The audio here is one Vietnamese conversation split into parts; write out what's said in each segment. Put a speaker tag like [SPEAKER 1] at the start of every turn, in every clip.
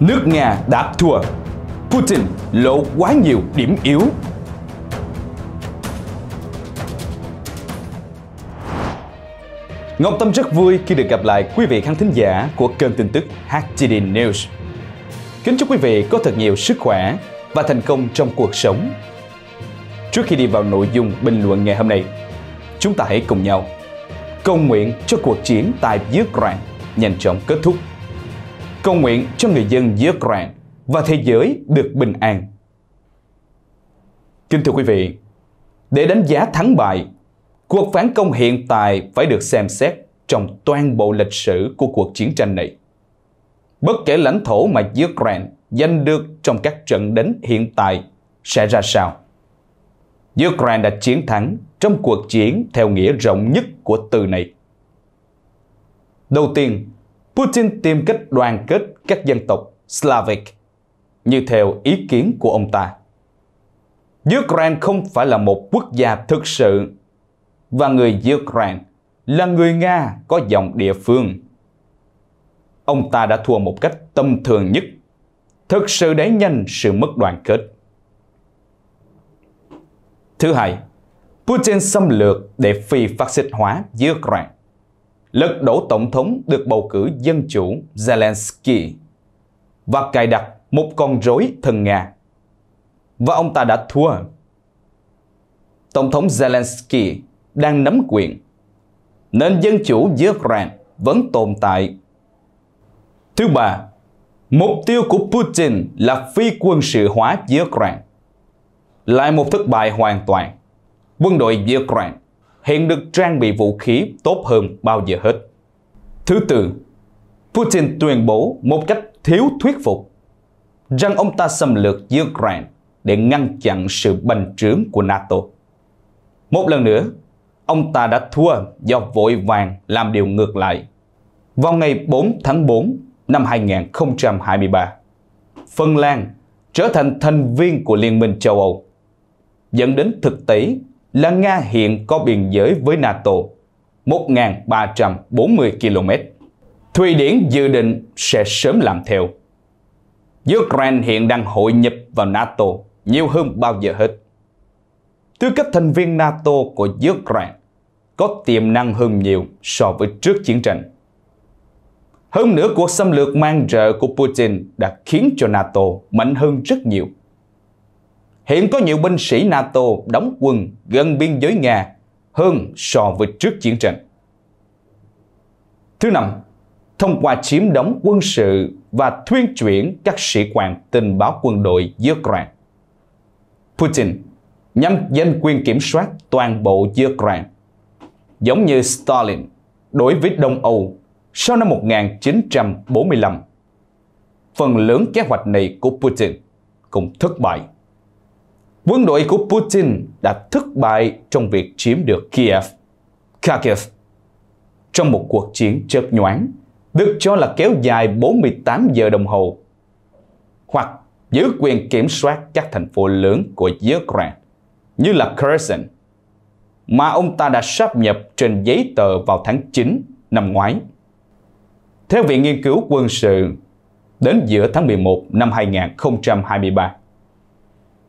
[SPEAKER 1] nước Nga đã thua. Putin lộ quá nhiều điểm yếu. Ngọc Tâm rất vui khi được gặp lại quý vị khán thính giả của kênh tin tức HTD News. Kính chúc quý vị có thật nhiều sức khỏe và thành công trong cuộc sống. Trước khi đi vào nội dung bình luận ngày hôm nay, chúng ta hãy cùng nhau cầu nguyện cho cuộc chiến tại Ukraine nhanh chóng kết thúc cầu nguyện cho người dân Ukraine và thế giới được bình an. Kính thưa quý vị, để đánh giá thắng bại, cuộc phản công hiện tại phải được xem xét trong toàn bộ lịch sử của cuộc chiến tranh này. Bất kể lãnh thổ mà Ukraine giành được trong các trận đánh hiện tại sẽ ra sao. Ukraine đã chiến thắng trong cuộc chiến theo nghĩa rộng nhất của từ này. Đầu tiên, Putin tìm cách đoàn kết các dân tộc Slavic, như theo ý kiến của ông ta. Ukraine không phải là một quốc gia thực sự, và người Ukraine là người Nga có dòng địa phương. Ông ta đã thua một cách tâm thường nhất, thực sự đẩy nhanh sự mất đoàn kết. Thứ hai, Putin xâm lược để phi phát xít hóa Ukraine lật đổ tổng thống được bầu cử dân chủ Zelensky và cài đặt một con rối thần Nga. Và ông ta đã thua. Tổng thống Zelensky đang nắm quyền, nên dân chủ Ukraine vẫn tồn tại. Thứ ba, mục tiêu của Putin là phi quân sự hóa Ukraine. Lại một thất bại hoàn toàn. Quân đội Ukraine hiện được trang bị vũ khí tốt hơn bao giờ hết. Thứ tư, Putin tuyên bố một cách thiếu thuyết phục rằng ông ta xâm lược Ukraine để ngăn chặn sự bành trướng của NATO. Một lần nữa, ông ta đã thua do vội vàng làm điều ngược lại. Vào ngày 4 tháng 4 năm 2023, Phần Lan trở thành thành viên của Liên minh châu Âu, dẫn đến thực tế là Nga hiện có biên giới với NATO 1.340 km. Thụy Điển dự định sẽ sớm làm theo. Ukraine hiện đang hội nhập vào NATO nhiều hơn bao giờ hết. Tư cách thành viên NATO của Ukraine có tiềm năng hơn nhiều so với trước chiến tranh. Hơn nữa, cuộc xâm lược mang rợ của Putin đã khiến cho NATO mạnh hơn rất nhiều Hiện có nhiều binh sĩ NATO đóng quân gần biên giới Nga hơn so với trước chiến tranh. Thứ năm, thông qua chiếm đóng quân sự và thuyên chuyển các sĩ quan tình báo quân đội Ukraine. Putin nhằm giành quyền kiểm soát toàn bộ Ukraine, giống như Stalin đối với Đông Âu sau năm 1945. Phần lớn kế hoạch này của Putin cũng thất bại quân đội của Putin đã thất bại trong việc chiếm được Kiev, Kharkiv, trong một cuộc chiến chớp nhoáng, được cho là kéo dài 48 giờ đồng hồ, hoặc giữ quyền kiểm soát các thành phố lớn của Ukraine, như là Kherson, mà ông ta đã sáp nhập trên giấy tờ vào tháng 9 năm ngoái. Theo Viện Nghiên cứu Quân sự, đến giữa tháng 11 năm 2023,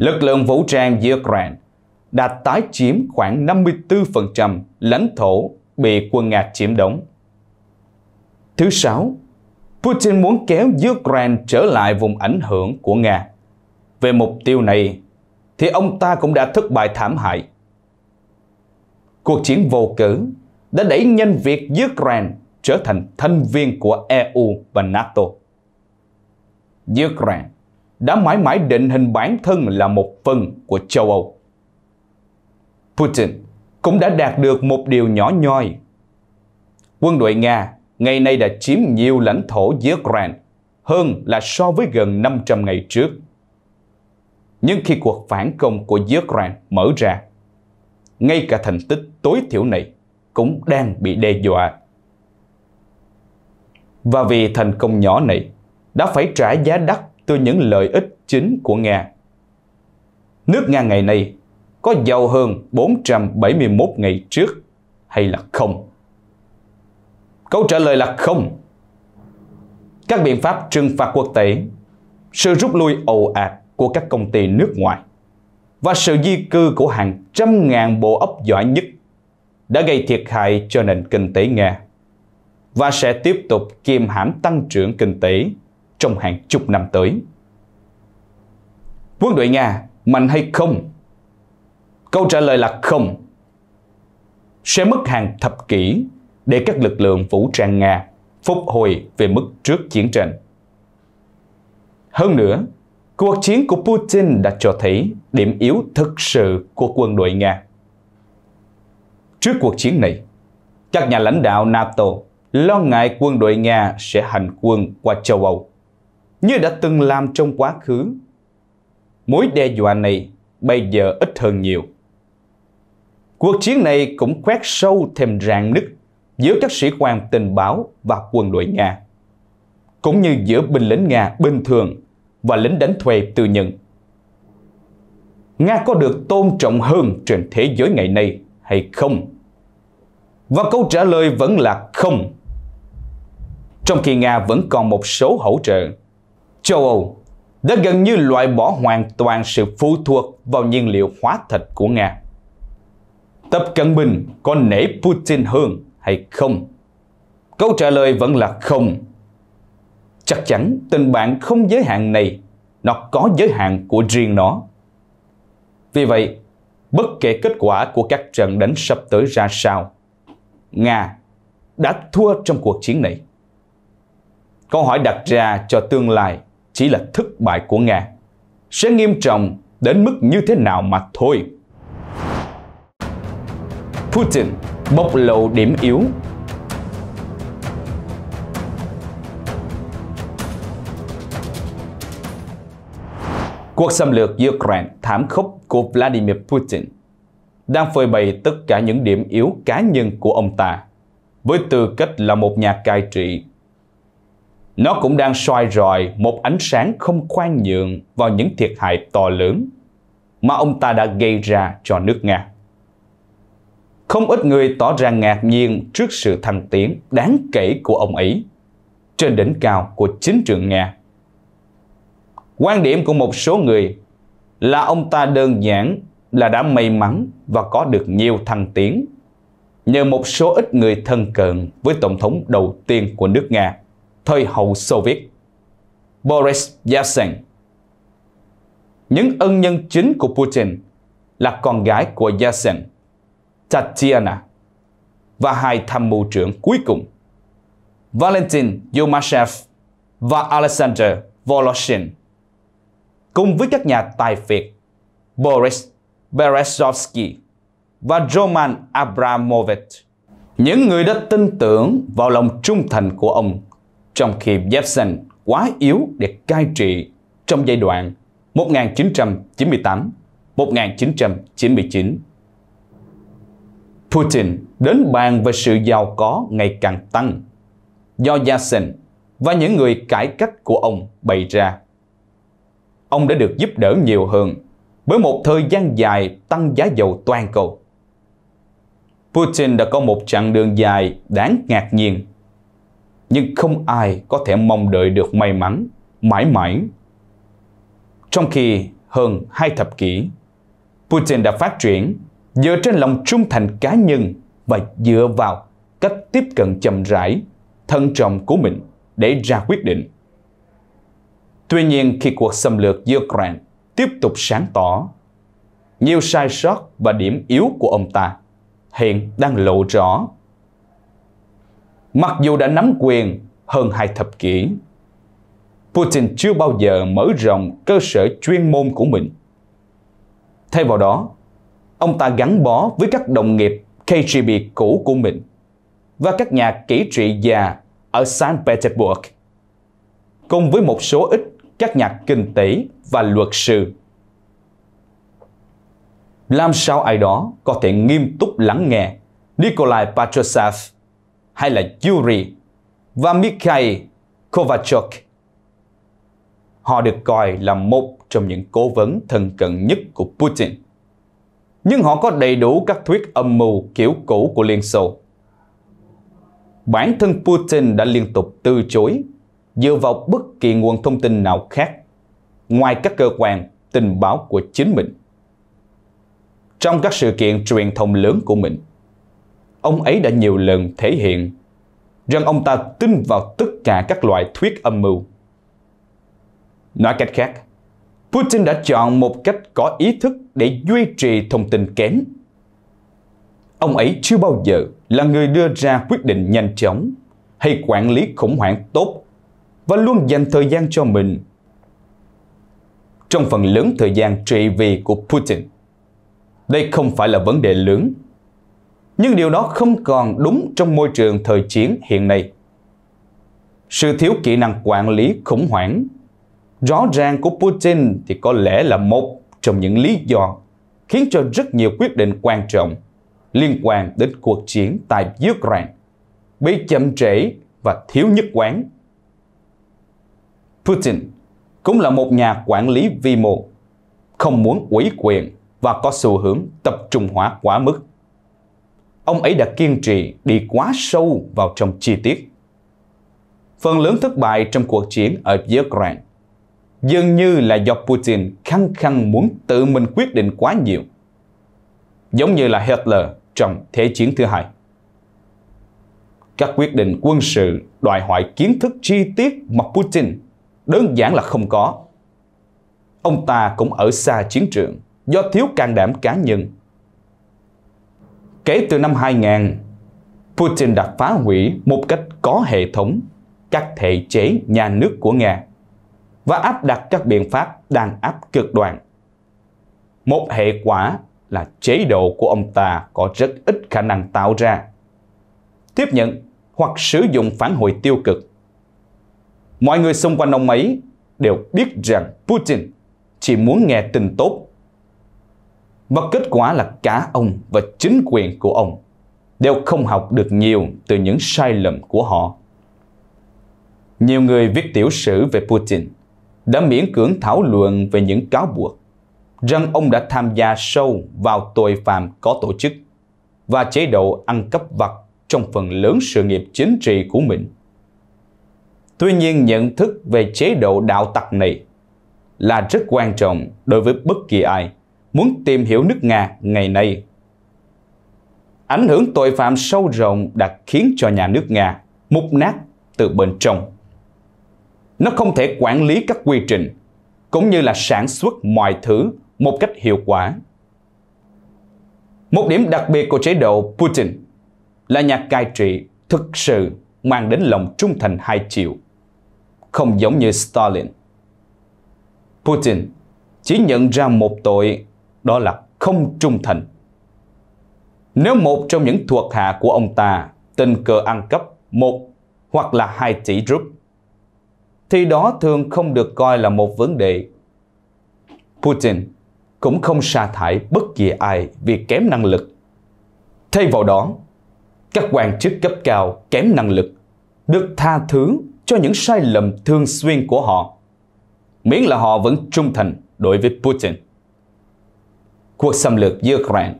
[SPEAKER 1] lực lượng vũ trang Ukraine đã tái chiếm khoảng 54% lãnh thổ bị quân Nga chiếm đóng. Thứ sáu, Putin muốn kéo Ukraine trở lại vùng ảnh hưởng của Nga. Về mục tiêu này, thì ông ta cũng đã thất bại thảm hại. Cuộc chiến vô cớ đã đẩy nhanh việc Ukraine trở thành thành viên của EU và NATO. Ukraine đã mãi mãi định hình bản thân là một phần của châu Âu. Putin cũng đã đạt được một điều nhỏ nhoi. Quân đội Nga ngày nay đã chiếm nhiều lãnh thổ dưới Ukraine hơn là so với gần 500 ngày trước. Nhưng khi cuộc phản công của Ukraine mở ra, ngay cả thành tích tối thiểu này cũng đang bị đe dọa. Và vì thành công nhỏ này đã phải trả giá đắt từ những lợi ích chính của Nga. Nước Nga ngày nay có giàu hơn 471 ngày trước hay là không? Câu trả lời là không. Các biện pháp trừng phạt quốc tế, sự rút lui ồ ạt của các công ty nước ngoài và sự di cư của hàng trăm ngàn bộ ốc giỏi nhất đã gây thiệt hại cho nền kinh tế Nga và sẽ tiếp tục kiềm hãm tăng trưởng kinh tế trong hàng chục năm tới. Quân đội Nga mạnh hay không? Câu trả lời là không. Sẽ mất hàng thập kỷ để các lực lượng vũ trang Nga phục hồi về mức trước chiến tranh. Hơn nữa, cuộc chiến của Putin đã cho thấy điểm yếu thực sự của quân đội Nga. Trước cuộc chiến này, các nhà lãnh đạo NATO lo ngại quân đội Nga sẽ hành quân qua châu Âu như đã từng làm trong quá khứ. Mối đe dọa này bây giờ ít hơn nhiều. Cuộc chiến này cũng khoét sâu thêm rạn nứt giữa các sĩ quan tình báo và quân đội Nga, cũng như giữa binh lính Nga bình thường và lính đánh thuê tư nhân. Nga có được tôn trọng hơn trên thế giới ngày nay hay không? Và câu trả lời vẫn là không. Trong khi Nga vẫn còn một số hỗ trợ Châu Âu đã gần như loại bỏ hoàn toàn sự phụ thuộc vào nhiên liệu hóa thạch của Nga. Tập Cận Bình có nể Putin hơn hay không? Câu trả lời vẫn là không. Chắc chắn tình bạn không giới hạn này, nó có giới hạn của riêng nó. Vì vậy, bất kể kết quả của các trận đánh sắp tới ra sao, Nga đã thua trong cuộc chiến này. Câu hỏi đặt ra cho tương lai chỉ là thất bại của Nga sẽ nghiêm trọng đến mức như thế nào mà thôi. Putin bộc lộ điểm yếu Cuộc xâm lược Ukraine thảm khốc của Vladimir Putin đang phơi bày tất cả những điểm yếu cá nhân của ông ta với tư cách là một nhà cai trị nó cũng đang soi rọi một ánh sáng không khoan nhượng vào những thiệt hại to lớn mà ông ta đã gây ra cho nước Nga. Không ít người tỏ ra ngạc nhiên trước sự thăng tiến đáng kể của ông ấy trên đỉnh cao của chính trường Nga. Quan điểm của một số người là ông ta đơn giản là đã may mắn và có được nhiều thăng tiến nhờ một số ít người thân cận với tổng thống đầu tiên của nước Nga thời hậu Xô Viết, Boris Yeltsin. Những ân nhân chính của Putin là con gái của Yeltsin, Tatiana, và hai tham mưu trưởng cuối cùng, Valentin Yumashev và Alexander Voloshin, cùng với các nhà tài phiệt Boris Berezovsky và Roman Abramovich. Những người đã tin tưởng vào lòng trung thành của ông trong khi Jepsen quá yếu để cai trị trong giai đoạn 1998-1999. Putin đến bàn về sự giàu có ngày càng tăng do Yeltsin và những người cải cách của ông bày ra. Ông đã được giúp đỡ nhiều hơn bởi một thời gian dài tăng giá dầu toàn cầu. Putin đã có một chặng đường dài đáng ngạc nhiên nhưng không ai có thể mong đợi được may mắn mãi mãi. Trong khi hơn hai thập kỷ, Putin đã phát triển dựa trên lòng trung thành cá nhân và dựa vào cách tiếp cận chậm rãi, thân trọng của mình để ra quyết định. Tuy nhiên khi cuộc xâm lược Ukraine tiếp tục sáng tỏ, nhiều sai sót và điểm yếu của ông ta hiện đang lộ rõ mặc dù đã nắm quyền hơn hai thập kỷ. Putin chưa bao giờ mở rộng cơ sở chuyên môn của mình. Thay vào đó, ông ta gắn bó với các đồng nghiệp KGB cũ của mình và các nhà kỹ trị già ở Saint Petersburg, cùng với một số ít các nhà kinh tế và luật sư. Làm sao ai đó có thể nghiêm túc lắng nghe Nikolai Patrushev hay là Yuri và Mikhail Kovachuk. Họ được coi là một trong những cố vấn thân cận nhất của Putin. Nhưng họ có đầy đủ các thuyết âm mưu kiểu cũ của Liên Xô. Bản thân Putin đã liên tục từ chối dựa vào bất kỳ nguồn thông tin nào khác ngoài các cơ quan tình báo của chính mình. Trong các sự kiện truyền thông lớn của mình, ông ấy đã nhiều lần thể hiện rằng ông ta tin vào tất cả các loại thuyết âm mưu. Nói cách khác, Putin đã chọn một cách có ý thức để duy trì thông tin kém. Ông ấy chưa bao giờ là người đưa ra quyết định nhanh chóng hay quản lý khủng hoảng tốt và luôn dành thời gian cho mình. Trong phần lớn thời gian trị vì của Putin, đây không phải là vấn đề lớn nhưng điều đó không còn đúng trong môi trường thời chiến hiện nay. Sự thiếu kỹ năng quản lý khủng hoảng rõ ràng của Putin thì có lẽ là một trong những lý do khiến cho rất nhiều quyết định quan trọng liên quan đến cuộc chiến tại Ukraine bị chậm trễ và thiếu nhất quán. Putin cũng là một nhà quản lý vi mô, không muốn ủy quyền và có xu hướng tập trung hóa quá mức ông ấy đã kiên trì đi quá sâu vào trong chi tiết. Phần lớn thất bại trong cuộc chiến ở Ukraine dường như là do Putin khăng khăng muốn tự mình quyết định quá nhiều, giống như là Hitler trong Thế chiến thứ hai. Các quyết định quân sự đòi hỏi kiến thức chi tiết mà Putin đơn giản là không có. Ông ta cũng ở xa chiến trường do thiếu can đảm cá nhân Kể từ năm 2000, Putin đã phá hủy một cách có hệ thống các thể chế nhà nước của Nga và áp đặt các biện pháp đàn áp cực đoan. Một hệ quả là chế độ của ông ta có rất ít khả năng tạo ra, tiếp nhận hoặc sử dụng phản hồi tiêu cực. Mọi người xung quanh ông ấy đều biết rằng Putin chỉ muốn nghe tin tốt và kết quả là cả ông và chính quyền của ông đều không học được nhiều từ những sai lầm của họ. Nhiều người viết tiểu sử về Putin đã miễn cưỡng thảo luận về những cáo buộc rằng ông đã tham gia sâu vào tội phạm có tổ chức và chế độ ăn cắp vặt trong phần lớn sự nghiệp chính trị của mình. Tuy nhiên nhận thức về chế độ đạo tặc này là rất quan trọng đối với bất kỳ ai muốn tìm hiểu nước Nga ngày nay. Ảnh hưởng tội phạm sâu rộng đã khiến cho nhà nước Nga mục nát từ bên trong. Nó không thể quản lý các quy trình, cũng như là sản xuất mọi thứ một cách hiệu quả. Một điểm đặc biệt của chế độ Putin là nhà cai trị thực sự mang đến lòng trung thành hai chiều, không giống như Stalin. Putin chỉ nhận ra một tội đó là không trung thành. Nếu một trong những thuộc hạ của ông ta tình cờ ăn cắp một hoặc là hai tỷ rúp, thì đó thường không được coi là một vấn đề. Putin cũng không sa thải bất kỳ ai vì kém năng lực. Thay vào đó, các quan chức cấp cao kém năng lực được tha thứ cho những sai lầm thường xuyên của họ, miễn là họ vẫn trung thành đối với Putin cuộc xâm lược Ukraine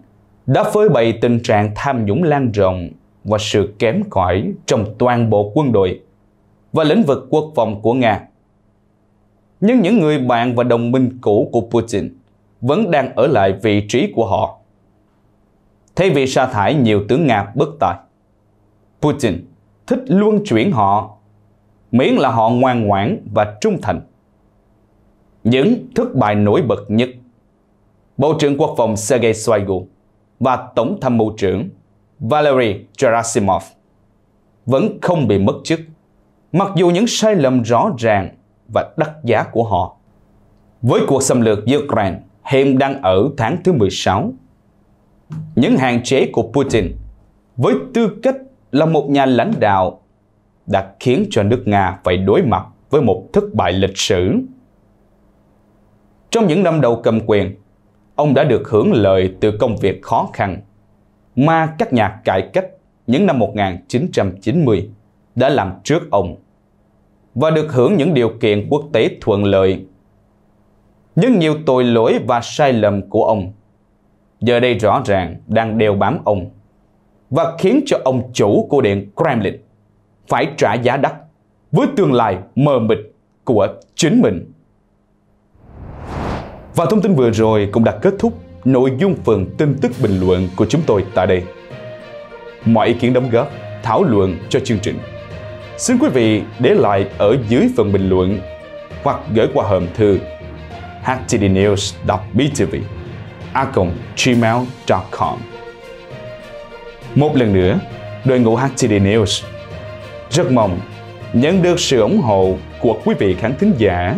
[SPEAKER 1] đã phơi bày tình trạng tham nhũng lan rộng và sự kém cỏi trong toàn bộ quân đội và lĩnh vực quốc phòng của Nga. Nhưng những người bạn và đồng minh cũ của Putin vẫn đang ở lại vị trí của họ. Thay vì sa thải nhiều tướng Nga bất tài, Putin thích luôn chuyển họ, miễn là họ ngoan ngoãn và trung thành. Những thất bại nổi bật nhất Bộ trưởng Quốc phòng Sergei Shoigu và Tổng tham mưu trưởng Valery Gerasimov vẫn không bị mất chức, mặc dù những sai lầm rõ ràng và đắt giá của họ. Với cuộc xâm lược Ukraine hiện đang ở tháng thứ 16, những hạn chế của Putin với tư cách là một nhà lãnh đạo đã khiến cho nước Nga phải đối mặt với một thất bại lịch sử. Trong những năm đầu cầm quyền, ông đã được hưởng lợi từ công việc khó khăn ma các nhà cải cách những năm 1990 đã làm trước ông và được hưởng những điều kiện quốc tế thuận lợi. Nhưng nhiều tội lỗi và sai lầm của ông giờ đây rõ ràng đang đeo bám ông và khiến cho ông chủ của điện Kremlin phải trả giá đắt với tương lai mờ mịt của chính mình. Và thông tin vừa rồi cũng đã kết thúc nội dung phần tin tức bình luận của chúng tôi tại đây. Mọi ý kiến đóng góp, thảo luận cho chương trình. Xin quý vị để lại ở dưới phần bình luận hoặc gửi qua hòm thư htdnews.btv gmail.com Một lần nữa, đội ngũ HTD News rất mong nhận được sự ủng hộ của quý vị khán thính giả.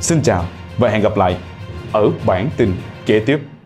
[SPEAKER 1] Xin chào và hẹn gặp lại ở bản tin kế tiếp